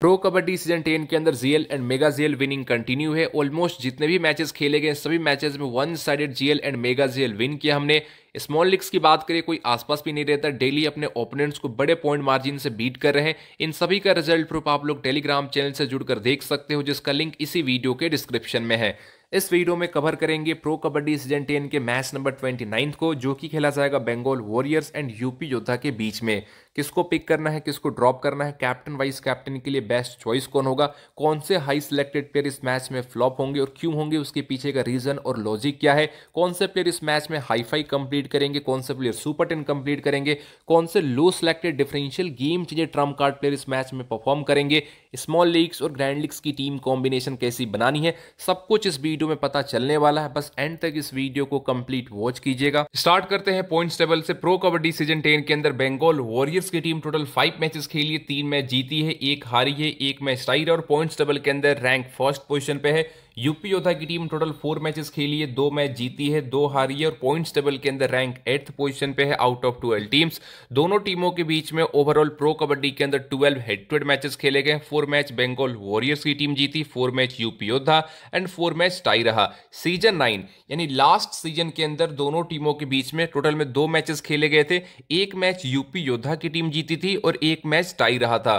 pro kabaddi season ten के अंदर GL and mega GL winning continue है ऑलमोस्ट जितने भी मैचेस खेले गए सभी मैचेस में one sided GL and mega GL win किया हमने स्मॉल लीग्स की बात करें कोई आसपास भी नहीं रहता डेली अपने ओपोनेंट्स को बड़े पॉइंट मार्जिन से बीट कर रहे हैं इन सभी का रिजल्ट प्रूफ आप लोग टेलीग्राम चैनल से जुड़कर देख सकते हो जिसका लिंक इसी वीडियो के डिस्क्रिप्शन में है इस वीडियो में कवर करेंगे प्रो कबड्डी सीजन टेन के मैच नंबर ट्वेंटी को जो कि खेला जाएगा Bengal warriors and UP Yoddha के बीच में किसको पिक करना है किसको ड्रॉप करना है कैप्टन वाइस कैप्टन के लिए बेस्ट चॉइस कौन होगा कौन से हाई सिलेक्टेड प्लेयर इस मैच में फ्लॉप होंगे और क्यों होंगे उसके पीछे का रीजन और लॉजिक क्या है कौन से प्लेयर इस मैच में हाई फाई कंप्लीट करेंगे कौन से प्लेयर सुपर टेन कंप्लीट करेंगे कौन से लो सिलेक्टेड डिफरेंशियल गेम चीजें ट्रम्प कार्ड प्लेयर इस मैच में परफॉर्म करेंगे स्मॉल लीग्स और ग्रैंड लीग्स की टीम कॉम्बिनेशन कैसी बनानी है सब कुछ इस वीडियो में पता चलने वाला है बस एंड तक इस वीडियो को कंप्लीट वॉच कीजिएगा स्टार्ट करते हैं पॉइंट्स टेबल से प्रो कबड्डी सीजन टेन के अंदर बेंगोल वॉरियर्स की टीम टोटल फाइव मैचेस खेली है तीन मैच जीती है एक हारी है एक मैच टाई है और पॉइंट्स टेबल के अंदर रैंक फर्स्ट पोजीशन पे है यूपी योद्धा की टीम टोटल फोर मैचेस खेली है दो मैच जीती है दो हारी है और पॉइंट्स टेबल के अंदर रैंक एट्थ पोजीशन पे है आउट ऑफ ट्वेल्व टीम्स दोनों टीमों के बीच में ओवरऑल प्रो कबड्डी के अंदर twelve head to head matches खेले गए फोर मैच बेंगोल वॉरियर्स की टीम जीती four match UP Yoddha and four match tie रहा सीजन नाइन यानी लास्ट सीजन के अंदर दोनों टीमों के बीच में टोटल में दो मैचेस खेले गए थे एक मैच यूपी योद्धा की टीम जीती थी और एक मैच टाई रहा था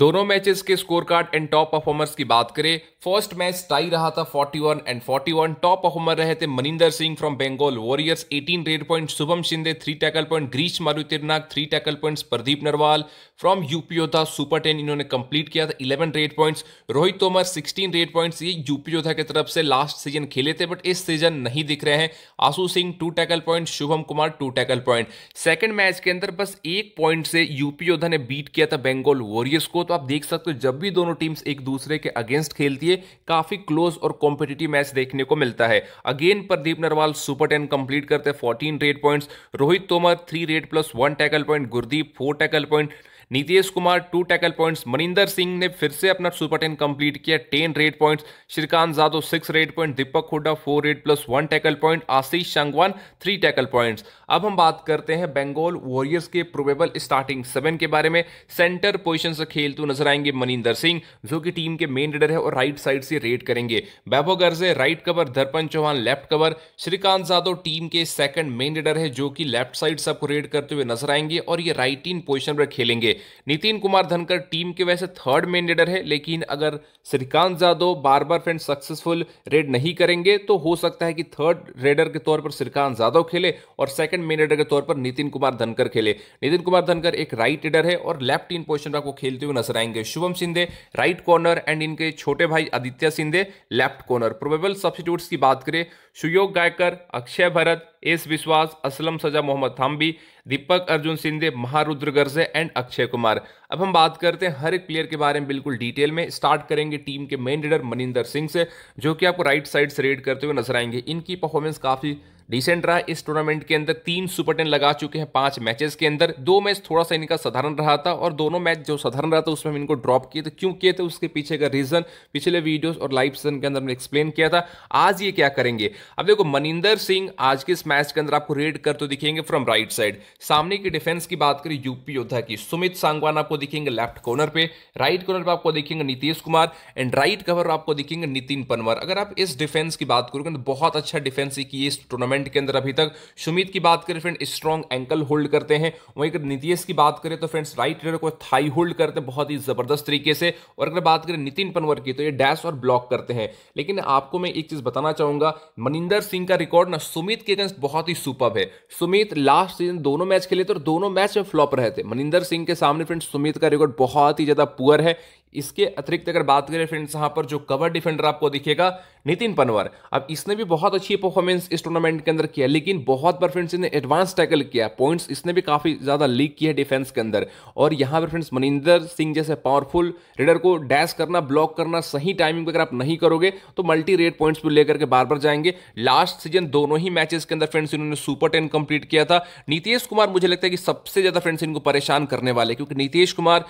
दोनों मैचेस के score card and top performers की बात करें फर्स्ट मैच टाई रहा था 41 एंड 41 टॉप परफॉर्मर रहे थे Maninder Singh from Bengal warriors 18 red point Shubham Shinde three tackle point Girish मारुतिरनाक three tackle points Pradeep Narwal from UPO था सुपर टेन इन्होंने कंप्लीट किया था eleven red points Rohit Tomar sixteen raid points ये यूपीओ था की तरफ से लास्ट सीजन खेले थे बट इस सीजन नहीं दिख रहे हैं Ashu Singh two tackle point Shubham Kumar two tackle point second match के अंदर बस एक पॉइंट से यूपी योद्धा ने बीट किया था बेंगोल वॉरियर्स को तो आप देख सकते हो जब भी दोनों टीम्स एक दूसरे के अगेंस्ट खेलती है काफी क्लोज और कॉम्पिटेटिव मैच देखने को मिलता है again Pradeep Narwal super ten complete करते हैं fourteen raid points Rohit Tomar three raid plus one tackle point Gurdeep four tackle point Nitesh Kumar two tackle points Maninder Singh ने फिर से अपना सुपर टेन कंप्लीट किया ten raid points Shrikant Jadhav six raid point Deepak Hooda four raid plus one tackle point Ashish Sangwan three tackle points अब हम बात करते हैं बंगाल वॉरियर्स के प्रोबेबल स्टार्टिंग सेवन के बारे में सेंटर पोजिशन से खेलते नजर आएंगे मनिंदर सिंह जो कि टीम के मेन लीडर है और राइट साइड से रेड करेंगे Vaibhav Garje right cover Dharpan Chauhan left cover Shrikant Jadhav team के सेकंड मेन रीडर है जो कि लेफ्ट साइड सबको रेड करते हुए नजर आएंगे और ये राइट इन पोजिशन पर खेलेंगे नितिन कुमार धनकर टीम के वैसे थर्ड मेन लीडर है लेकिन अगर श्रीकांत जादव बार बार फ्रेंड सक्सेसफुल रेड नहीं करेंगे तो हो सकता है कि थर्ड रेडर के तौर पर श्रीकांत जादव खेले और सेकंड मेन रेडर के तौर पर नितिन कुमार धनकर खेले नितिन कुमार धनकर एक राइट रेडर है और लेफ्ट इन पोजिशन पर आपको खेलते हुए नजर आएंगे Shubham Shinde right corner and इनके छोटे भाई Aditya Shinde left corner probable substitute की बात करें सुयोग गायकर अक्षय भरत एस विश्वास असलम सजा मोहम्मद थाम्बी दीपक अर्जुन सिंधे महारुद्र गर्जे एंड अक्षय कुमार अब हम बात करते हैं हर एक प्लेयर के बारे में बिल्कुल डिटेल में स्टार्ट करेंगे टीम के मेन लीडर मनिंदर सिंह से जो कि आपको राइट साइड से रेड करते हुए नजर आएंगे इनकी परफॉर्मेंस काफ़ी डिसेंट रहा इस टूर्नामेंट के अंदर तीन सुपर टेन लगा चुके हैं पांच मैचेस के अंदर दो मैच थोड़ा सा इनका साधारण रहा था और दोनों मैच जो साधारण रहा था उसमें हम इनको ड्रॉप किए थे क्यों किए थे उसके पीछे का रीजन पिछले वीडियोस और लाइव सेशन के अंदर हमने एक्सप्लेन किया था आज ये क्या करेंगे अब देखो मनिंदर सिंह आज के इस मैच के अंदर आपको रेड करते दिखेंगे फ्रॉम राइट साइड सामने की डिफेंस की बात करें यूपी योद्धा की सुमित सांगवान आपको दिखेंगे लेफ्ट कॉर्नर पे राइट कॉर्नर पर आपको दिखेंगे Nitesh Kumar and right cover आपको दिखेंगे नितिन पनवर अगर आप इस डिफेंस की बात करोगे तो बहुत अच्छा डिफेंस की इस टूर्नामेंट टूर्नामेंट के अंदर अभी तक सुमित की बात करें फ्रेंड स्ट्रॉन्ग एंकल होल्ड करते हैं वहीं अगर नीतीश की बात करें तो फ्रेंड्स राइट रेडर को थाई होल्ड करते हैं बहुत ही ज़बरदस्त तरीके से और अगर बात करें नितिन पनवर की तो ये डैश और ब्लॉक करते हैं लेकिन आपको मैं एक चीज़ बताना चाहूंगा मनिंदर सिंह का रिकॉर्ड ना सुमित के अगेंस्ट बहुत ही सुपर है सुमित लास्ट सीजन दोनों मैच खेले थे और दोनों मैच में फ्लॉप रहे थे मनिंदर सिंह के सामने फ्रेंड सुमित का रिकॉर्ड बहुत ही ज़्यादा पुअर है इसके अतिरिक्त अगर बात करें फ्रेंड्स यहाँ पर जो कवर डिफेंडर आपको दिखेगा नितिन पनवर अब इसने भी बहुत अच्छी परफॉर्मेंस इस टूर्नामेंट के अंदर किया लेकिन बहुत बार फ्रेंड्स इसने एडवांस टैकल किया पॉइंट्स इसने भी काफ़ी ज़्यादा लीक किया डिफेंस के अंदर और यहाँ पर फ्रेंड्स मनिंदर सिंह जैसे पावरफुल रेडर को डैश करना ब्लॉक करना सही टाइमिंग पर अगर आप नहीं करोगे तो मल्टी रेट पॉइंट्स भी लेकर के बार बार जाएंगे लास्ट सीजन दोनों ही मैचेस के अंदर फ्रेंड्स इन्होंने सुपर टेन कंप्लीट किया था नीतीश कुमार मुझे लगता है कि सबसे ज़्यादा फ्रेंड्स इनको परेशान करने वाले क्योंकि नीतीश कुमार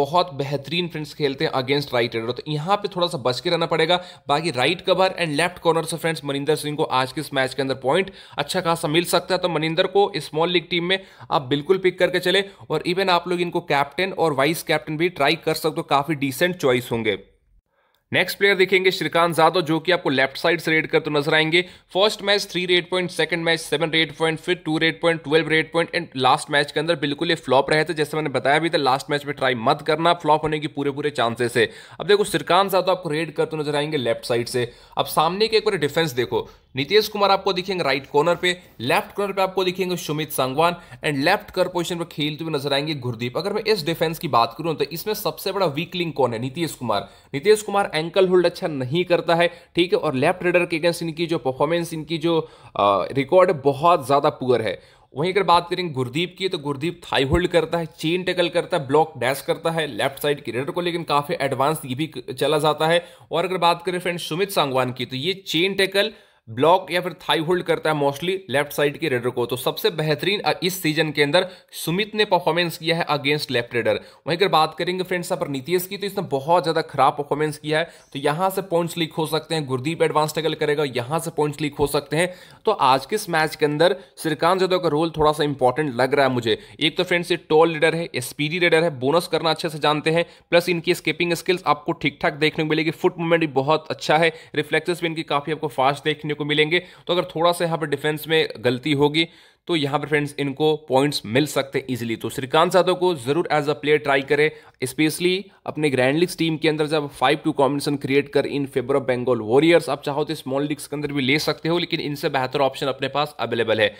बहुत बेहतरीन फ्रेंड्स खेलते हैं अगेंस्ट राइट हेडर तो यहां पे थोड़ा सा बच के रहना पड़ेगा बाकी right cover and left corner से फ्रेंड्स मनिंदर सिंह को आज के इस मैच के अंदर पॉइंट अच्छा खासा मिल सकता है तो मनिंदर को स्मॉल लीग टीम में आप बिल्कुल पिक करके चले और इवन आप लोग इनको कैप्टन और वाइस कैप्टन भी ट्राई कर सकते हो काफ़ी डिसेंट चॉइस होंगे नेक्स्ट प्लेयर देखेंगे श्रीकांत जादव जो कि आपको लेफ्ट साइड से रेड करते नजर आएंगे first match three raid point second match seven raid point फिर two raid point twelve raid point and last match के अंदर बिल्कुल ये फ्लॉप रहे थे जैसे मैंने बताया भी था लास्ट मैच में ट्राई मत करना फ्लॉप होने की पूरे पूरे चांसेस है अब देखो श्रीकांत जादव आपको रेड करते नजर आएंगे लेफ्ट साइड से अब सामने के एक बार डिफेंस देखो नीतीश कुमार आपको दिखेंगे राइट कॉर्नर पे लेफ्ट कॉर्नर पे आपको दिखेंगे सुमित सांगवान एंड लेफ्ट कर पोजिशन पर खेलते हुए नजर आएंगे गुरदीप अगर मैं इस डिफेंस की बात करूं तो इसमें सबसे बड़ा वीक लिंक कौन है नीतीश कुमार नीतीश कुमार एंकल होल्ड अच्छा नहीं करता है ठीक है और लेफ्ट रेडर के अगेंस्ट इनकी जो परफॉर्मेंस इनकी जो रिकॉर्ड बहुत ज़्यादा पुअर है वहीं अगर बात करेंगे गुरदीप की तो गुरदीप थाई होल्ड करता है चेन टेकल करता है ब्लॉक डैश करता है लेफ्ट साइड की रेडर को लेकिन काफ़ी एडवांस ये भी चला जाता है और अगर बात करें फ्रेंड सुमित सांगवान की तो ये चेन टेकल ब्लॉक या फिर थाई होल्ड करता है मोस्टली लेफ्ट साइड के रेडर को तो सबसे बेहतरीन इस सीजन के अंदर सुमित ने परफॉर्मेंस किया है अगेंस्ट लेफ्ट रेडर वहीं अगर बात करेंगे फ्रेंड्स पर नीतीश की तो इसने बहुत ज़्यादा खराब परफॉर्मेंस किया है तो यहां से पॉइंट्स लीक हो सकते हैं गुरदीप एडवांस टैकल करेगा यहां से पॉइंट्स लीक हो सकते हैं तो आज के इस मैच के अंदर श्रीकांत यादव का रोल थोड़ा सा इंपॉर्टेंट लग रहा है मुझे एक तो फ्रेंड्स ये टॉल रेडर है स्पीडी रेडर है बोनस करना अच्छे से जानते हैं प्लस इनकी स्केपिंग स्किल्स आपको ठीक ठाक देखने को मिलेगी फुट मूवमेंट भी बहुत अच्छा है रिफ्लेक्सेस भी इनकी काफ़ी आपको फास्ट देखने देखने को मिलेंगे तो अगर थोड़ा सा यहाँ पर डिफेंस में गलती होगी तो यहाँ पर फ्रेंड्स इनको पॉइंट्स मिल सकते हैं ईजिली तो श्रीकांत यादव को जरूर एज अ प्लेयर ट्राई करें स्पेशली अपने ग्रैंड लीग्स टीम के अंदर जब फाइव टू कॉम्बिनेशन क्रिएट कर in favour of Bengal warriors आप चाहो तो स्मॉल लीग्स के अंदर भी ले सकते हो लेकिन इनसे बेहतर ऑप्शन अपने पास अवेलेबल है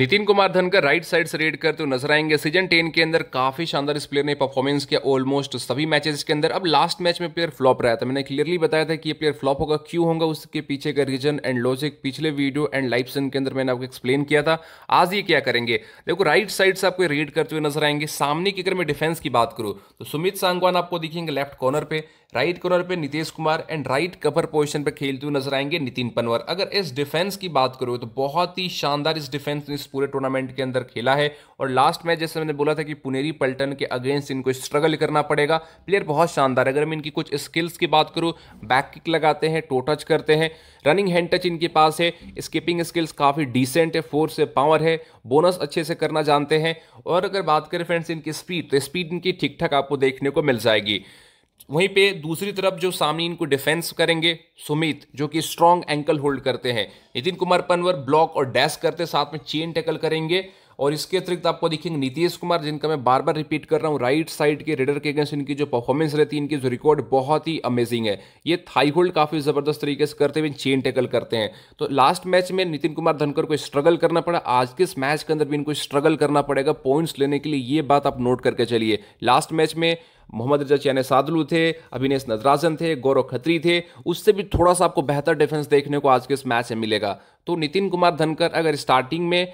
नितिन कुमार धनकर राइट साइड से रेड करते हुए नजर आएंगे सीजन टेन के अंदर काफी शानदार इस प्लेयर ने परफॉर्मेंस किया ऑलमोस्ट सभी मैचेस के अंदर अब लास्ट मैच में प्लेयर फ्लॉप रहा था तो मैंने क्लियरली बताया था कि ये प्लेयर फ्लॉप होगा क्यों होगा उसके पीछे का रीजन एंड लॉजिक पिछले वीडियो एंड लाइव के अंदर मैंने आपको एक्सप्लेन किया था आज ये क्या करेंगे देखो राइट साइड से आपको रेड करते हुए नजर आएंगे सामने की अगर मैं डिफेंस की बात करूँ तो सुमित सांगवान आपको दिखेंगे लेफ्ट कॉर्नर पर राइट कॉर्नर पे Nitesh Kumar and right cover position पे खेलते हुए नजर आएंगे नितिन पनवर अगर इस डिफेंस की बात करो तो बहुत ही शानदार इस डिफेंस ने इस पूरे टूर्नामेंट के अंदर खेला है और लास्ट मैच जैसे मैंने बोला था कि पुनेरी पल्टन के अगेंस्ट इनको स्ट्रगल करना पड़ेगा प्लेयर बहुत शानदार अगर मैं इनकी कुछ स्किल्स की बात करूँ बैक किक लगाते हैं टो टच करते हैं रनिंग हैंड टच इनके पास है स्किपिंग स्किल्स काफ़ी डिसेंट है फोर्स है पावर है बोनस अच्छे से करना जानते हैं और अगर बात करें फ्रेंड्स इनकी स्पीड तो स्पीड इनकी ठीक ठाक आपको देखने को मिल जाएगी वहीं पे दूसरी तरफ जो सामने को डिफेंस करेंगे सुमित जो कि स्ट्रांग एंकल होल्ड करते हैं नितिन कुमार पनवर ब्लॉक और डैश करते साथ में चेन टैकल करेंगे और इसके अतिरिक्त आपको देखेंगे नीतीश कुमार जिनका मैं बार बार रिपीट कर रहा हूँ राइट साइड के रेडर के अगेंस्ट इनकी जो परफॉर्मेंस रहती है इनकी जो रिकॉर्ड बहुत ही अमेजिंग है ये थाई होल्ड काफ़ी ज़बरदस्त तरीके से करते हुए चेन टैकल करते हैं तो लास्ट मैच में नितिन कुमार धनकर को स्ट्रगल करना पड़ा आज के इस मैच के अंदर भी इनको स्ट्रगल करना पड़ेगा पॉइंट्स लेने के लिए ये बात आप नोट करके चलिए लास्ट मैच में मोहम्मद रजा चैन सादलू थे अभिनेश नदराजन थे गौरव खत्री थे उससे भी थोड़ा सा आपको बेहतर डिफेंस देखने को आज के इस मैच में मिलेगा तो नितिन कुमार धनकर अगर स्टार्टिंग में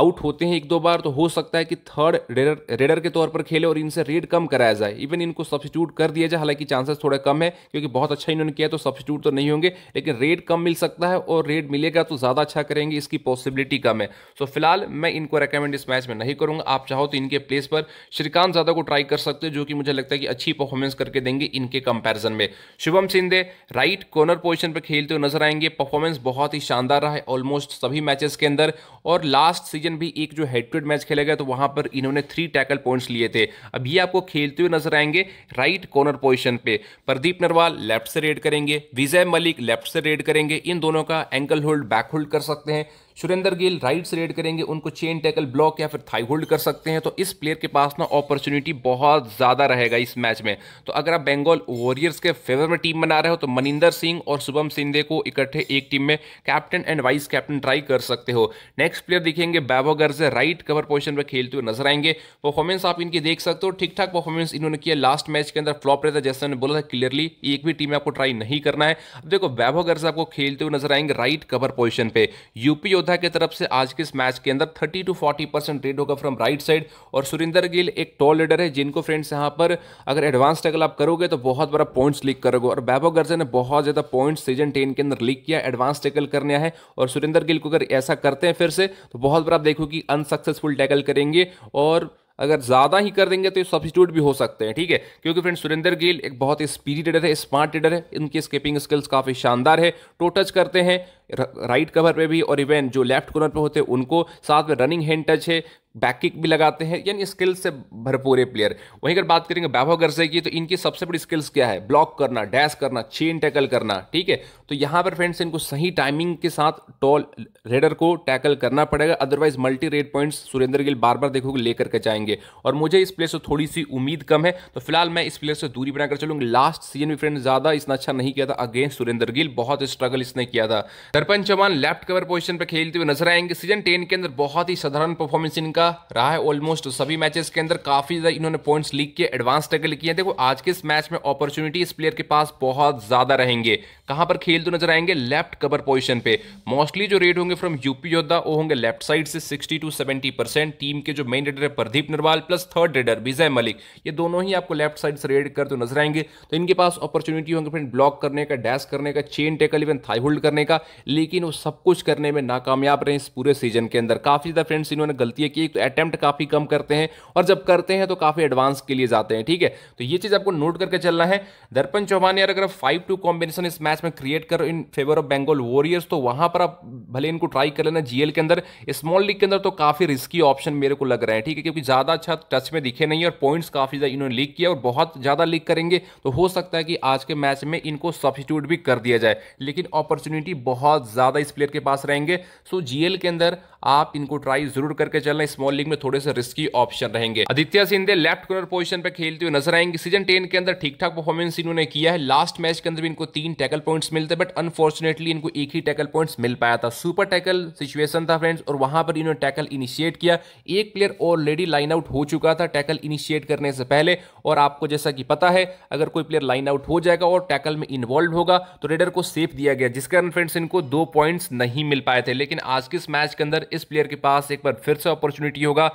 आउट होते हैं एक दो बार तो हो सकता है कि थर्ड रेडर रेडर के तौर पर खेले और इनसे रेड कम कराया जाए इवन इनको सब्सिट्यूट कर दिया जाए हालांकि चांसेस थोड़ा कम है क्योंकि बहुत अच्छा इन्होंने किया तो सब्सिट्यूट तो नहीं होंगे लेकिन रेड कम मिल सकता है और रेड मिलेगा तो ज़्यादा अच्छा करेंगे इसकी पॉसिबिलिटी कम है सो फिलहाल मैं इनको रिकमेंड इस मैच में नहीं करूँगा आप चाहो तो इनके प्लेस पर श्रीकांत यादव को ट्राई कर सकते हो जो कि मुझे लगता है कि अच्छी परफॉर्मेंस करके देंगे इनके कंपेरिजन में Shubham Shinde right corner position पर खेलते हुए नजर आएंगे परफॉर्मेंस बहुत ही शानदार रहा है ऑलमोस्ट सभी मैचेस के अंदर और लास्ट सीजन भी एक जो हेड टू हेड मैच खेला गया तो वहां पर इन्होंने थ्री टैकल पॉइंट्स लिए थे अब ये आपको खेलते हुए नजर आएंगे राइट कॉर्नर पोजिशन पे प्रदीप नरवाल लेफ्ट से रेड करेंगे विजय मलिक लेफ्ट से रेड करेंगे इन दोनों का एंकल होल्ड बैक होल्ड कर सकते हैं सुरेंद्र गिल राइट से रेड करेंगे उनको चेन टैकल ब्लॉक या फिर थाई होल्ड कर सकते हैं तो इस प्लेयर के पास ना अपॉर्चुनिटी बहुत ज़्यादा रहेगा इस मैच में तो अगर आप बंगाल वॉरियर्स के फेवर में टीम बना रहे हो तो मनिंदर सिंह और शुभम सिंधे को इकट्ठे एक टीम में captain and vice captain try कर सकते हो नेक्स्ट प्लेयर देखेंगे बैबो राइट कवर पोजिशन पर खेलते हुए नजर आएंगे परफॉर्मेंस आप इनकी देख सकते हो ठीक ठाक परफॉर्मेंस इन्होंने किया लास्ट मैच के अंदर फ्लॉप रहता जैसे मैंने बोला था क्लियरली एक भी टीम में आपको ट्राई नहीं करना है अब देखो वैभव आपको खेलते हुए नजर आएंगे राइट कवर पोजिशन पर यूपी योद्धा पंथा की तरफ से आज के इस मैच के अंदर 30 टू 40 परसेंट ट्रेड होगा फ्रॉम राइट साइड और सुरेंद्र गिल एक टॉल लीडर है जिनको फ्रेंड्स यहाँ पर अगर एडवांस टैकल आप करोगे तो बहुत बड़ा पॉइंट्स लीक करोगे और बैबो गर्जन ने बहुत ज़्यादा पॉइंट्स सीजन टेन के अंदर लीक किया एडवांस टैकल करने है और सुरेंद्र गिल को अगर ऐसा करते हैं फिर से तो बहुत बड़ा देखो कि अनसक्सेसफुल टैकल करेंगे और अगर ज़्यादा ही कर देंगे तो ये सब्सिट्यूट भी हो सकते हैं ठीक है क्योंकि फ्रेंड सुरेंद्र गिल एक बहुत ही स्पीडी रेडर है स्मार्ट रेडर है इनकी स्केपिंग स्किल्स काफ़ी शानदार है टोटच करते हैं राइट कवर पे भी और इवन जो लेफ्ट कॉर्नर पे होते हैं उनको साथ में रनिंग हैंड टच है बैक किक भी लगाते हैं यानी स्किल्स से भरपूर है प्लेयर वहीं अगर बात करेंगे वैभव गर्जे की तो इनकी सबसे बड़ी स्किल्स क्या है ब्लॉक करना डैश करना चेन टैकल करना ठीक है तो यहाँ पर फ्रेंड्स इनको सही टाइमिंग के साथ टॉल रेडर को टैकल करना पड़ेगा otherwise multi raid points Surender Gill बार बार देखोगे लेकर के जाएंगे और मुझे इस प्लेयर से थोड़ी सी उम्मीद कम है तो फिलहाल मैं इस प्लेयर से दूरी बनाकर चलूंगी लास्ट सीजन में फ्रेंड ज़्यादा इसने अच्छा नहीं किया था अगेंस्ट सुरेंद्र गिल बहुत स्ट्रगल इसने किया था दर्पण चौहान लेफ्ट कवर पोजीशन पर खेलते हुए नजर आएंगे सीजन टेन के अंदर बहुत ही साधारण परफॉर्मेंस इनका रहा है ऑलमोस्ट सभी मैचेस के अंदर काफी ज्यादा इन्होंने पॉइंट्स लीग के एडवांस टैकल किए हैं देखो आज के इस मैच में अपॉर्चुनिटी इस प्लेयर के पास बहुत ज्यादा रहेंगे कहां पर खेलते नजर आएंगे लेफ्ट कवर पोजिशन पे मोस्टली जो रेट होंगे फ्रॉम यूपी योद्धा वो होंगे लेफ्ट साइड से सिक्सटी टू सेवेंटी टीम के जो मेन रेडर है Pradeep Narwal plus third raider Vijay Malik ये दोनों ही आपको लेफ्ट साइड से रेड करते नजर आएंगे तो इनके पास अपॉर्चुनिटी होंगे फ्रेंड ब्लॉक करने का डैश करने का chain tackle even thigh hold करने का लेकिन वो सब कुछ करने में नाकामयाब रहे इस पूरे सीजन के अंदर काफ़ी ज़्यादा फ्रेंड्स इन्होंने गलतियाँ की तो अटैम्प्ट काफ़ी कम करते हैं और जब करते हैं तो काफ़ी एडवांस के लिए जाते हैं ठीक है तो ये चीज़ आपको नोट करके चलना है दर्पण चौहान यार अगर फाइव टू कॉम्बिनेशन इस मैच में क्रिएट करो in favour of Bengal Warriors तो वहां पर आप भले इनको ट्राई कर लेना जीएल के अंदर स्मॉल लीग के अंदर तो काफ़ी रिस्की ऑप्शन मेरे को लग रहा है ठीक है क्योंकि ज़्यादा अच्छा टच में दिखे नहीं और पॉइंट्स काफ़ी ज़्यादा इन्होंने लीक किया और बहुत ज़्यादा लीक करेंगे तो हो सकता है कि आज के मैच में इनको सब्सिट्यूट भी कर दिया जाए लेकिन अपॉर्चुनिटी बहुत बहुत ज़्यादा इस प्लेयर के पास रहेंगे सो जी के अंदर आप इनको ट्राई जरूर करके चलना स्मॉल लीग में थोड़े से रिस्की ऑप्शन रहेंगे Aditya Shinde left corner position पर खेलते हुए नजर आएंगे सीजन टेन के अंदर ठीक ठाक परफॉर्मेंस इन्होंने किया है लास्ट मैच के अंदर भी इनको तीन टैकल पॉइंट्स मिलते बट अनफॉर्चुनेटली इनको एक ही टैकल पॉइंट्स मिल पाया था सुपर टैकल सिचुएशन था फ्रेंड्स और वहां पर इन्होंने टैकल इनिशिएट किया एक प्लेयर ऑलरेडी लाइन आउट हो चुका था टैकल इनिशिएट करने से पहले और आपको जैसा कि पता है अगर कोई प्लेयर लाइन आउट हो जाएगा और टैकल में इन्वॉल्व होगा तो रेडर को सेफ दिया गया जिसके कारण फ्रेंड्स इनको दो पॉइंट्स नहीं मिल पाए थे लेकिन आज के इस मैच के अंदर इस प्लेयर के पास एक बार फिर से अपॉर्चुनिटी होगा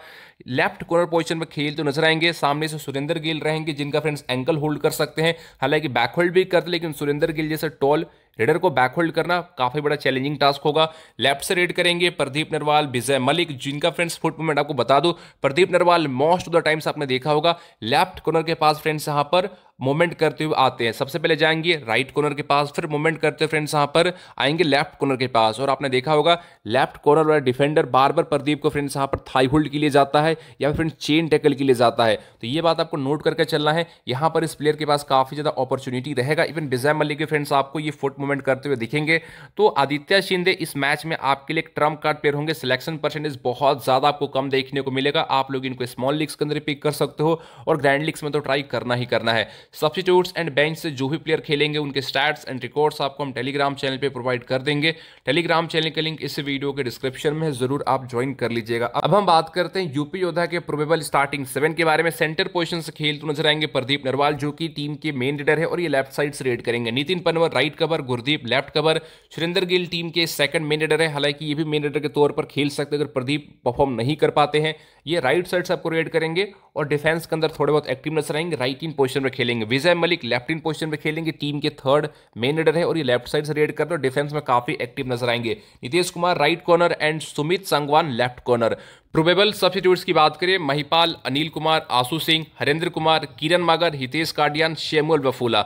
लेफ्ट कॉर्नर पोजीशन पर खेल तो नजर आएंगे सामने से सुरेंद्र गिल रहेंगे जिनका फ्रेंड्स एंकल होल्ड कर सकते हैं हालांकि बैकहोल्ड भी करते लेकिन सुरेंद्र गिल जैसे टॉल रेडर को बैकहोल्ड करना काफी बड़ा चैलेंजिंग टास्क होगा लेफ्ट से रेड करेंगे प्रदीप नरवाल विजय मलिक जिनका फ्रेंड्स फुट मूवमेंट आपको बता दूं Pardeep Narwal most of the times आपने देखा होगा लेफ्ट कॉर्नर के पास फ्रेंड्स यहाँ पर मूवमेंट करते हुए आते हैं सबसे पहले जाएंगे राइट कॉर्नर के पास फिर मूवमेंट करते हुए फ्रेंड्स यहाँ पर आएंगे लेफ्ट कॉर्नर के पास और आपने देखा होगा लेफ्ट कॉर्नर वाला डिफेंडर बार बार प्रदीप को फ्रेंड्स यहाँ पर थाई होल्ड के लिए जाता है या फिर चेन टैकल के लिए जाता है तो ये बात आपको नोट करके चलना है यहाँ पर इस प्लेयर के पास काफ़ी ज़्यादा अपॉर्चुनिटी रहेगा इवन विजय मल्लिक के फ्रेंड्स आपको ये फुट मूवमेंट करते हुए दिखेंगे तो आदित्य शिंदे इस मैच में आपके लिए एक ट्रम्प कार्ड प्लेयर होंगे सिलेक्शन परसेंटेज बहुत ज़्यादा आपको कम देखने को मिलेगा आप लोग इनको स्मॉल लीग्स के अंदर पिक कर सकते हो और ग्रैंड लीग्स में तो ट्राई करना ही करना है सब्सिट्यूट्स एंड बेंच से जो भी प्लेयर खेलेंगे उनके स्टैट्स एंड रिकॉर्ड्स आपको हम टेलीग्राम चैनल पर प्रोवाइड कर देंगे टेलीग्राम चैनल के लिंक इस वीडियो के डिस्क्रिप्शन में जरूर आप ज्वाइन कर लीजिएगा अब हम बात करते हैं यूपी योद्धा के प्रोबेबल स्टार्टिंग सेवन के बारे में सेंटर पोजिशन से खेलते तो नजर आएंगे प्रदीप नरवाल जो कि टीम के मेन लीडर है और ये लेफ्ट साइड से रेड करेंगे Nitin Panwar right cover Gurdeep left cover Surender Gill team के सेकंड मेन रेडर है हालांकि ये भी मेन रेडर के तौर पर खेल सकते हैं अगर प्रदीप परफॉर्म नहीं कर पाते हैं ये राइट साइड से आपको रेड करेंगे और डिफेंस के अंदर थोड़े बहुत एक्टिव नजर आएंगे राइट इन पोजिशन में खेलेंगे Vijay Malik left in position में खेलेंगे टीम के थर्ड मेन रेडर है और ये लेफ्ट साइड से रेड कर रहे और डिफेंस में काफी एक्टिव नजर आएंगे Nitesh Kumar right corner and Sumit Sangwan left corner probable substitutes की बात करें महिपाल अनिल कुमार आशु सिंह हरेंद्र कुमार किरण मागर हितेश काडियान शेमुल वफूला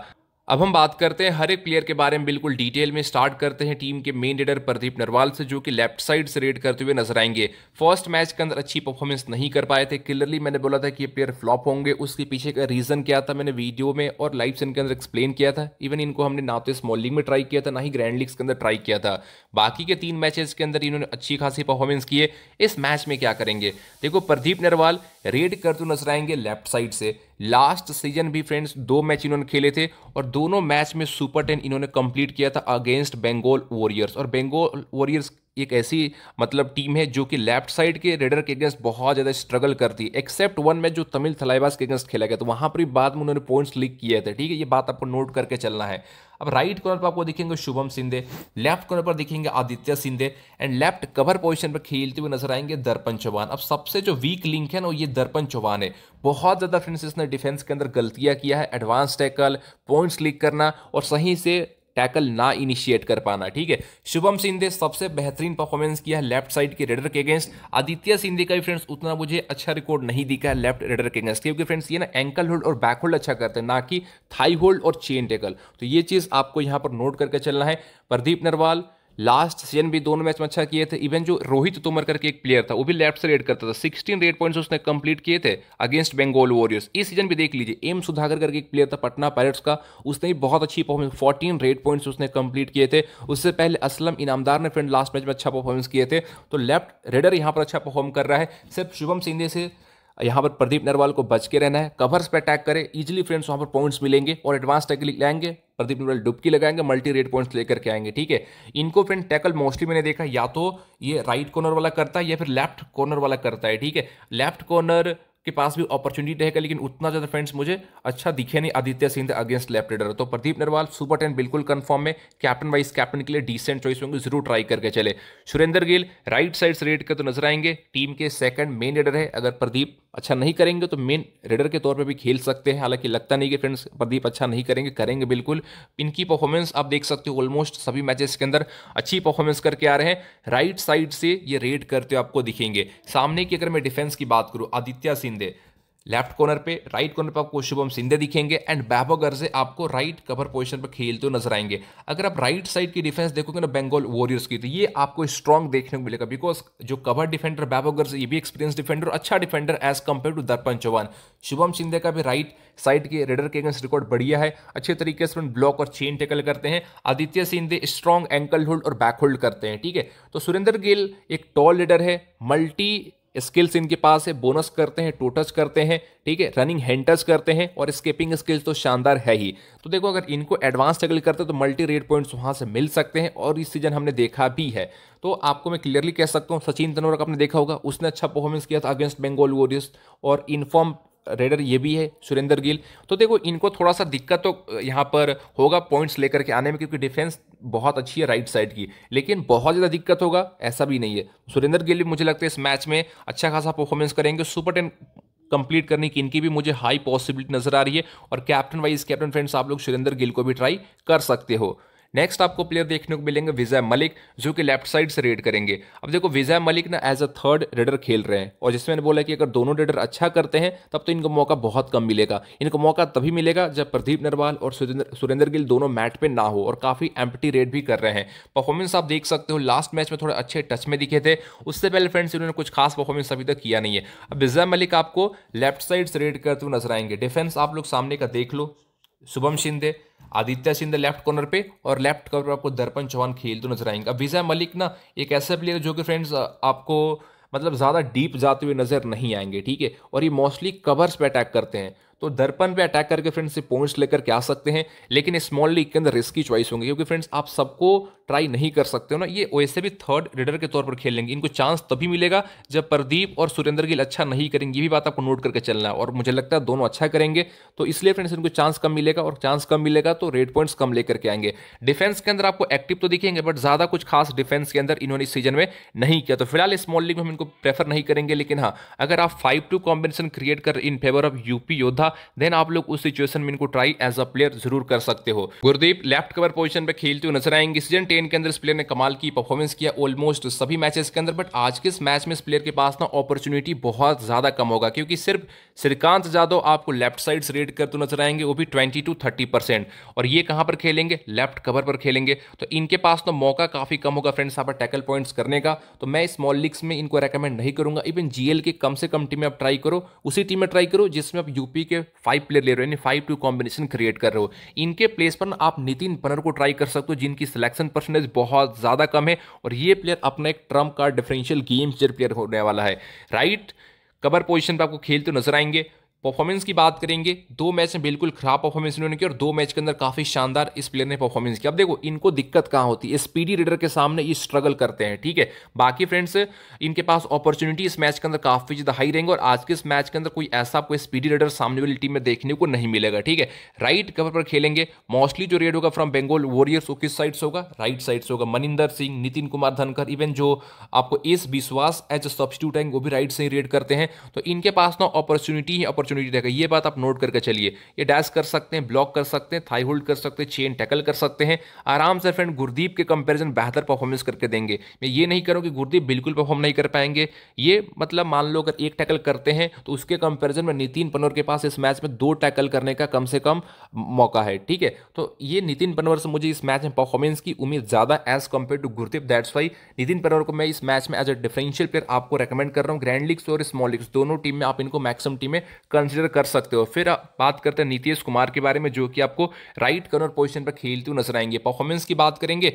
अब हम बात करते हैं हर एक प्लेयर के बारे में बिल्कुल डिटेल में स्टार्ट करते हैं टीम के मेन लीडर प्रदीप नरवाल से जो कि लेफ्ट साइड से रेड करते हुए नजर आएंगे फर्स्ट मैच के अंदर अच्छी परफॉर्मेंस नहीं कर पाए थे क्लियरली मैंने बोला था कि ये प्लेयर फ्लॉप होंगे उसके पीछे का रीजन क्या था मैंने वीडियो में और लाइव सेन के अंदर एक्सप्लेन किया था इवन इनको हमने ना तो स्मॉल लीग में ट्राई किया था ना ही ग्रैंड लीग्स के अंदर ट्राई किया था बाकी के तीन मैचेस के अंदर इन्होंने अच्छी खासी परफॉर्मेंस किए इस मैच में क्या करेंगे देखो प्रदीप नरवाल रेड करते नजर आएंगे लेफ्ट साइड से लास्ट सीजन भी फ्रेंड्स दो मैच इन्होंने खेले थे और दोनों मैच में सुपर टेन इन्होंने कंप्लीट किया था अगेंस्ट बेंगोल वॉरियर्स और बेंगोल वॉरियर्स एक ऐसी मतलब टीम है जो कि लेफ्ट साइड के रेडर के अगेंस्ट बहुत ज़्यादा स्ट्रगल करती है एक्सेप्ट वन मैच जो तमिल थलाईबाज के अगेंस्ट खेला गया तो वहाँ पर बाद में उन्होंने पॉइंट्स लीक किए थे ठीक है ये बात आपको नोट करके चलना है अब राइट कॉर्नर पर आपको देखेंगे शुभम सिंधे लेफ्ट कॉर्नर पर देखेंगे Aditya Shinde and left cover position पर खेलते हुए नजर आएंगे दर्पण चौहान अब सबसे जो वीक लिंक है ना ये दर्पण चौहान है बहुत ज़्यादा फ्रेंड्स इसने डिफेंस के अंदर गलतियाँ किया है एडवांस टैकल पॉइंट्स लीक करना और सही से टैकल ना इनिशिएट कर पाना ठीक है शुभम सिंधे सबसे बेहतरीन परफॉर्मेंस किया है लेफ्ट साइड के रेडर के अगेंस्ट आदित्य सिंधे का भी फ्रेंड्स उतना मुझे अच्छा रिकॉर्ड नहीं दिखा है लेफ्ट रेडर के अगेंस्ट क्योंकि फ्रेंड्स ये ना एंकल होल्ड और बैक होल्ड अच्छा करते हैं ना कि थाई होल्ड और चेन टेकल तो ये चीज़ आपको यहां पर नोट करके चलना है प्रदीप नरवाल लास्ट सीजन भी दोनों मैच में अच्छा किए थे इवन जो रोहित तोमर करके एक प्लेयर था वो भी लेफ्ट से रेड करता था सिक्सटीन रेड पॉइंट्स उसने कंप्लीट किए थे अगेंस्ट बंगाल वॉरियर्स इस सीजन भी देख लीजिए एम सुधाकर करके एक प्लेयर था पटना पायरेट्स का उसने भी बहुत अच्छी परफॉर्मेंस फोर्टीन रेड पॉइंट्स उसने कंप्लीट किए थे उससे पहले असलम इनामदार ने फ्रेंड लास्ट मैच में अच्छा परफॉर्मेंस किए थे तो लेफ्ट रेडर यहाँ पर अच्छा परफॉर्म कर रहा है सिर्फ शुभम सिंधे से यहाँ पर प्रदीप नरवाल को बच के रहना है कवर्स पे अटैक करें इजीली फ्रेंड्स वहाँ पर पॉइंट्स मिलेंगे और एडवांस टैकल लाएंगे प्रदीप नरवाल डुबकी लगाएंगे मल्टी रेड पॉइंट्स लेकर के आएंगे ठीक है इनको फ्रेंड टैकल मोस्टली मैंने देखा या तो ये राइट कॉर्नर वाला करता है या फिर लेफ्ट कॉर्नर वाला करता है ठीक है लेफ्ट कॉर्नर के पास भी अपॉर्चुनिटी रहेगा लेकिन उतना ज़्यादा फ्रेंड्स मुझे अच्छा दिखे नहीं Aditya Singh against left raider तो प्रदीप नरवाल सुपर टेन बिल्कुल कंफर्म में कैप्टन वाइस कैप्टन के लिए डिसेंट चॉइस होंगे जरूर ट्राई करके चले सुरेंद्र गिल राइट साइड से रेड कर तो नजर आएंगे टीम के सेकंड मेन रेडर है अगर प्रदीप अच्छा नहीं करेंगे तो मेन रेडर के तौर पर भी खेल सकते हैं हालांकि लगता नहीं कि फ्रेंड्स प्रदीप अच्छा नहीं करेंगे करेंगे बिल्कुल इनकी परफॉर्मेंस आप देख सकते हो ऑलमोस्ट सभी मैचेस के अंदर अच्छी परफॉर्मेंस करके आ रहे हैं राइट साइड से ये रेड करते हुए आपको दिखेंगे सामने की अगर मैं डिफेंस की बात करूँ आदित्य सिंधे लेफ्ट कॉर्नर पे राइट कॉर्नर पे आपको शुभम सिंधे दिखेंगे एंड बैभव गर्जे आपको राइट कवर पोजीशन पर खेलते हुए नजर आएंगे अगर आप राइट साइड की डिफेंस देखोगे ना बंगाल वॉरियर्स की तो ये आपको स्ट्रॉन्ग देखने को मिलेगा बिकॉज जो कवर डिफेंडर बैभव से ये भी एक्सपीरियंस डिफेंडर अच्छा defender as compare to Darpan Chauhan Shubham Shinde का भी राइट साइड के रेडर के अगेंस्ट रिकॉर्ड बढ़िया है अच्छे तरीके से ब्लॉक और चेन टेकल करते हैं Aditya Shinde strong ankle hold और बैक होल्ड करते हैं ठीक है तो सुरेंद्र गिल एक टॉल लीडर है मल्टी स्किल्स इनके पास है बोनस करते हैं टोटच करते हैं ठीक है रनिंग हैंड टच करते हैं और स्केपिंग स्किल्स तो शानदार है ही तो देखो अगर इनको एडवांस टैकल करते तो मल्टी रेड पॉइंट्स वहाँ से मिल सकते हैं और इस सीजन हमने देखा भी है तो आपको मैं क्लियरली कह सकता हूँ सचिन तनोरक आपने देखा होगा उसने अच्छा परफॉर्मेंस किया था अगेंस्ट बेंगोल वॉरियर्स और इनफॉर्म रेडर ये भी है सुरेंद्र गिल तो देखो इनको थोड़ा सा दिक्कत तो यहाँ पर होगा पॉइंट्स लेकर के आने में क्योंकि डिफेंस बहुत अच्छी है राइट साइड की लेकिन बहुत ज़्यादा दिक्कत होगा ऐसा भी नहीं है सुरेंद्र गिल भी मुझे लगता है इस मैच में अच्छा खासा परफॉर्मेंस करेंगे सुपर टेन कंप्लीट करने की इनकी भी मुझे हाई पॉसिबिलिटी नज़र आ रही है और कैप्टन वाइज कैप्टन फ्रेंड्स आप लोग सुरेंद्र गिल को भी ट्राई कर सकते हो नेक्स्ट आपको प्लेयर देखने को मिलेंगे विजय मलिक जो कि लेफ्ट साइड से रेड करेंगे अब देखो विजय मलिक ना एज अ थर्ड रेडर खेल रहे हैं और जिसमें मैंने बोला कि अगर दोनों रेडर अच्छा करते हैं तब तो इनको मौका बहुत कम मिलेगा इनको मौका तभी मिलेगा जब प्रदीप नरवाल और सुरेंद्र गिल दोनों मैट पर ना हो और काफ़ी एम्पटी रेड भी कर रहे हैं परफॉर्मेंस आप देख सकते हो लास्ट मैच में थोड़े अच्छे टच में दिखे थे उससे पहले फ्रेंड्स इन्होंने कुछ खास परफॉर्मेंस अभी तक किया नहीं है अब विजय मलिक आपको लेफ्ट साइड से रेड करते हुए नजर आएंगे डिफेंस आप लोग सामने का देख लो शुभम शिंदे आदित्य सिंह लेफ्ट कॉर्नर पे और लेफ्ट कॉर्नर पर आपको दर्पण चौहान खेलते तो नजर आएंगे अब विजय मलिक ना एक ऐसा प्लेयर जो कि फ्रेंड्स आपको मतलब ज़्यादा डीप जाते हुए नज़र नहीं आएंगे ठीक है और ये मोस्टली कवर्स पे अटैक करते हैं तो दर्पण पे अटैक करके फ्रेंड्स ये पॉइंट्स लेकर के आ सकते हैं लेकिन स्मॉल लीग के अंदर रिस्की चॉइस होंगे क्योंकि फ्रेंड्स आप सबको ट्राई नहीं कर सकते हो ना ये वैसे भी थर्ड रेडर के तौर पर खेल लेंगे इनको चांस तभी मिलेगा जब प्रदीप और सुरेंद्र गिल अच्छा नहीं करेंगे ये भी बात आपको नोट करके चलना है और मुझे लगता है दोनों अच्छा करेंगे तो इसलिए फ्रेंड्स इनको चांस कम मिलेगा और चांस कम मिलेगा तो रेड पॉइंट्स कम लेकर के आएंगे डिफेंस के अंदर आपको एक्टिव तो दिखेंगे बट ज़्यादा कुछ खास डिफेंस के अंदर इन्होंने इस सीजन में नहीं किया तो फिलहाल स्मॉल लीग में हम इनको प्रेफर नहीं करेंगे लेकिन हाँ अगर आप फाइव टू कॉम्बिनेशन क्रिएट कर in favour of UP Yoddha then आप लोग उस सिचुएशन में इनको ट्राई एज अ प्लेयर जरूर कर सकते हो गुरदीप लेफ्ट कवर पोजिशन पर खेलते हुए नजर आएंगे सीजन टेन के अंदर इस प्लेयर ने कमाल की परफॉर्मेंस किया ऑलमोस्ट सभी मैचेस के अंदर बट आज के इस मैच में इस प्लेयर के पास ना अपॉर्चुनिटी बहुत ज्यादा कम होगा क्योंकि सिर्फ श्रीकांत यादव आपको लेफ्ट साइड से रेड करते नजर आएंगे वो भी ट्वेंटी टू थर्टी परसेंट और ये कहां पर खेलेंगे लेफ्ट कवर पर खेलेंगे तो इनके पास तो मौका काफी कम होगा फ्रेंड्स यहाँ पर टैकल पॉइंट्स करने का तो मैं स्मॉल लीग्स में इनको रेकमेंड नहीं करूंगा इवन जीएल के कम से कम टीम में आप ट्राई करो उसी टीम में ट्राई करो जिसमें आप यूपी के फाइव प्लेयर ले रहे हो यानी फाइव टू कॉम्बिनेशन क्रिएट कर रहे हो इनके प्लेस पर आप नितिन पनर को ट्राई कर सकते हो जिनकी सिलेक्शन परसेंटेज बहुत ज़्यादा कम है और ये प्लेयर अपना एक ट्रम्प का डिफरेंशियल गेम चेयर प्लेयर होने वाला है राइट कवर पोजिशन पर आपको खेलते तो नजर आएंगे परफॉर्मेंस की बात करेंगे दो मैच में बिल्कुल खराब परफॉर्मेंस इन्होंने की और दो मैच के अंदर काफी शानदार इस प्लेयर ने परफॉर्मेंस किया अब देखो इनको दिक्कत कहाँ होती है स्पीडी रीडर के सामने ये स्ट्रगल करते हैं ठीक है बाकी फ्रेंड्स इनके पास अपॉर्चुनिटी इस मैच के अंदर काफी ज्यादा हाई रहेंगे और आज के इस मैच के अंदर कोई ऐसा आपको स्पीडी रीडर सामने वाली टीम में देखने को नहीं मिलेगा ठीक है राइट कवर पर खेलेंगे मोस्टली जो रेड होगा फ्रॉम बेंगोल वॉरियर्स वो किस साइड से होगा राइट साइड से होगा मनिंदर सिंह नितिन कुमार धनकर इवन जो आपको एस विश्वास एज सब्सिट्यूट है वो भी राइट से ही रेड करते हैं तो इनके पास ना अपॉर्चुनिटी ही अपॉर्चुनिटी रहेगा ये बात आप नोट करके चलिए ये डैश कर सकते हैं ब्लॉक कर सकते हैं थाई होल्ड कर सकते हैं चेन टैकल कर सकते हैं आराम से फ्रेंड गुरदीप के कंपेरिजन बेहतर परफॉर्मेंस करके देंगे मैं ये नहीं करूँ कि गुरदीप बिल्कुल परफॉर्म नहीं कर पाएंगे ये मतलब मान लो अगर एक टैकल करते हैं तो उसके कंपेरिजन में नितिन पनवर के पास इस मैच में दो टैकल करने का कम से कम मौका है ठीक है तो ये नितिन पनवर से मुझे इस मैच में परफॉर्मेंस की उम्मीद ज़्यादा as compare to Gurdeep that's why Nitin Panwar को मैं इस मैच में एज अ डिफरेंशियल प्लेयर आपको रिकमेंड कर रहा हूँ ग्रैंड लीग्स और स्मॉल लीग्स दोनों टीम में आप इनको मैक्सिमम टीम में कर कंसिडर कर सकते हो फिर बात करते हैं नीतीश कुमार के बारे में जो कि आपको राइट कर्नर पोजिशन पर खेलते हुए नजर आएंगे परफॉर्मेंस की बात करेंगे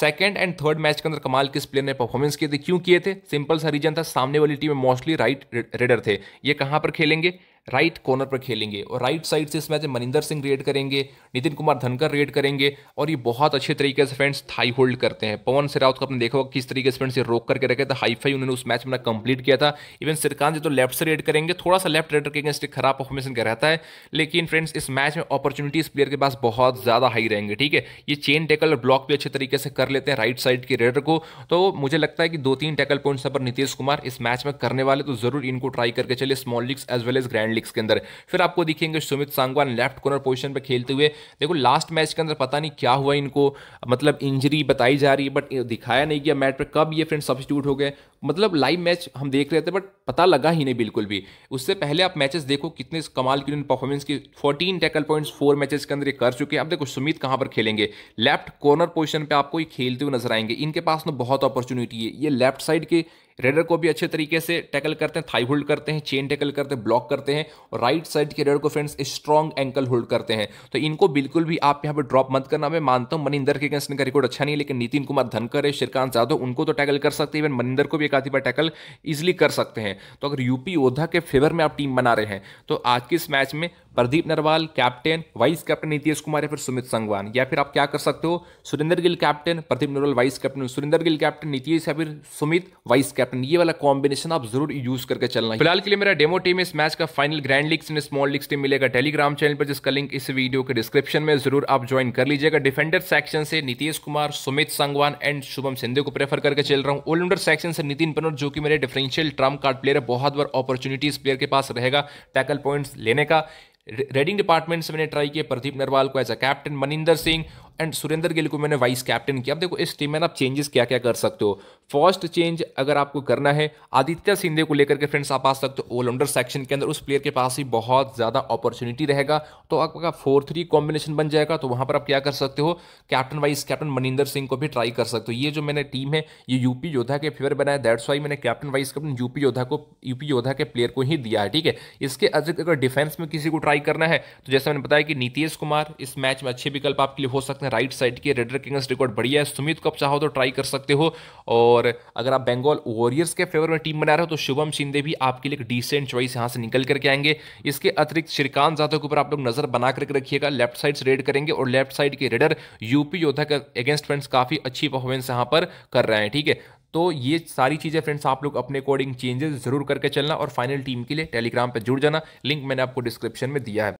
सेकेंड एंड थर्ड मैच के अंदर कमाल किस प्लेयर ने परफॉर्मेंस किए थे क्यों किए थे सिंपल सा रीजन था सामने वाली टीम में मोस्टली राइट रेडर थे ये कहाँ पर खेलेंगे राइट कॉर्नर पर खेलेंगे और राइट साइड से इस मैच में मनिंदर सिंह रेड करेंगे नितिन कुमार धनकर रेड करेंगे और ये बहुत अच्छे तरीके से फ्रेंड्स थाई होल्ड करते हैं पवन सिरावत को आपने देखा होगा किस तरीके से फ्रेंड्स ये रोक करके रखे थे हाई फाई उन्होंने उस मैच में कंप्लीट किया था इवन श्रीकांत जी तो लेफ्ट से रेड करेंगे थोड़ा सा लेफ्ट रेडर के अगेंस्ट खराब परफॉर्मेंस इनका रहता है लेकिन फ्रेंड्स इस मैच में अपॉर्चुनिटीज प्लेयर के पास बहुत ज़्यादा हाई रहेंगे ठीक है ये चेन टैकल और ब्लॉक भी अच्छे तरीके से कर लेते हैं राइट साइड के रेडर को तो मुझे लगता है कि दो तीन टैकल पॉइंट्स पर नीतीश कुमार इस मैच में करने वाले तो जरूर इनको ट्राई करके चले small leagues as well as grand leagues के अंदर फिर आपको दिखेंगे Sumit Sangwan left corner position पर खेलते हुए देखो लास्ट मैच के अंदर पता नहीं क्या हुआ इनको मतलब इंजरी बताई जा रही है बट दिखाया नहीं गया मैट पर कब ये फ्रेंड सब्सिट्यूट हो गए मतलब लाइव मैच हम देख रहे थे बट पता लगा ही नहीं बिल्कुल भी उससे पहले आप मैचेस देखो कितने कमाल की परफॉर्मेंस की 14 टैकल पॉइंट्स फोर मैचेस के अंदर ये कर चुके हैं अब देखो सुमित कहाँ पर खेलेंगे लेफ्ट कॉर्नर पोजीशन पे आपको ये खेलते हुए नजर आएंगे इनके पास ना तो बहुत अपॉर्चुनिटी है ये लेफ्ट साइड के रेडर को भी अच्छे तरीके से टैकल करते हैं थाई होल्ड करते हैं चेन टैकल करते हैं ब्लॉक करते हैं और राइट साइड के रेडर को फ्रेंड्स स्ट्रॉन्ग एंकल होल्ड करते हैं तो इनको बिल्कुल भी आप यहाँ पर ड्रॉप मत करना मैं मानता हूँ मनिंदर के अगेंस्ट इनका रिकॉर्ड अच्छा नहीं है लेकिन नितिन कुमार धनकर है श्रीकांत यादव उनको तो टैकल कर सकते हैं इवन मनिंदर को भी एक आधी बार टैकल ईजिली कर सकते हैं तो अगर यूपी योद्धा के फेवर में आप टीम बना रहे हैं तो आज के इस मैच में Pardeep Narwal captain vice captain Nitesh Kumar या फिर सुमित संगवान या फिर आप क्या कर सकते हो Surender Gill captain Pardeep Narwal vice captain Surender Gill captain Nitesh या फिर सुमित वाइस कैप्टन ये वाला कॉम्बिनेशन आप जरूर यूज करके चलना फिलहाल के लिए मेरा डेमो टीम इस मैच का final grand league and small league team मिलेगा टेलीग्राम चैनल पर जिसका लिंक इस वीडियो के डिस्क्रिप्शन में जरूर आप ज्वाइन कर लीजिएगा डिफेंडर सेक्शन से नीतीश कुमार सुमित संगवान एंड शुभम सिंधे को प्रेफर करके चल रहा हूँ ऑलराउंडर सेक्शन से नितिन पनोर जो कि मेरे डिफरेंशियल ट्रम्प कार्ड प्लेयर है बहुत बार अपॉर्चुनिटीज प्लेयर के पास रहेगा टैकल पॉइंट्स लेने का रेडिंग डिपार्टमेंट से मैंने ट्राई किया प्रदीप नरवाल को as a captain Maninder Singh and Surender Gill को मैंने वाइस कैप्टन किया अब देखो इस टीम में आप चेंजेस क्या क्या कर सकते हो फर्स्ट चेंज अगर आपको करना है आदित्य सिंधे को लेकर के फ्रेंड्स आप आ सकते हो ऑलराउंडर सेक्शन के अंदर उस प्लेयर के पास ही बहुत ज़्यादा अपॉर्चुनिटी रहेगा तो आपका फोर थ्री कॉम्बिनेशन बन जाएगा तो वहाँ पर आप क्या कर सकते हो captain vice captain Maninder Singh को भी ट्राई कर सकते हो ये जो मैंने टीम है ये यूपी योद्धा के फेवर बनाया दैट्स वाई मैंने captain vice captain UP Yoddha को यूपी योद्धा के प्लेयर को ही दिया है ठीक है इसके अतिरिक्त अगर डिफेंस में किसी को ट्राई करना है तो जैसे मैंने बताया कि नीतीश कुमार इस मैच में अच्छे विकल्प आपके लिए हो सकते हैं हैं राइट साइड के रेडर किंग्स रिकॉर्ड बढ़िया है सुमित को आप चाहो तो ट्राई कर सकते हो और अगर आप बंगाल वॉरियर्स के फेवर में टीम बना रहे हो तो शुभम शिंदे भी आपके लिए एक डिसेंट चॉइस यहाँ से निकल करके आएंगे इसके अतिरिक्त श्रीकांत जाधव के ऊपर आप लोग नजर बना करके रखिएगा लेफ्ट साइड से रेड करेंगे और लेफ्ट साइड के रेडर यूपी योद्धा के अगेंस्ट फ्रेंड्स काफी अच्छी परफॉर्मेंस यहाँ पर कर रहे हैं ठीक है तो ये सारी चीज़ें फ्रेंड्स आप लोग अपने अकॉर्डिंग चेंजेस जरूर करके चलना और फाइनल टीम के लिए टेलीग्राम पर जुड़ जाना लिंक मैंने आपको डिस्क्रिप्शन में दिया है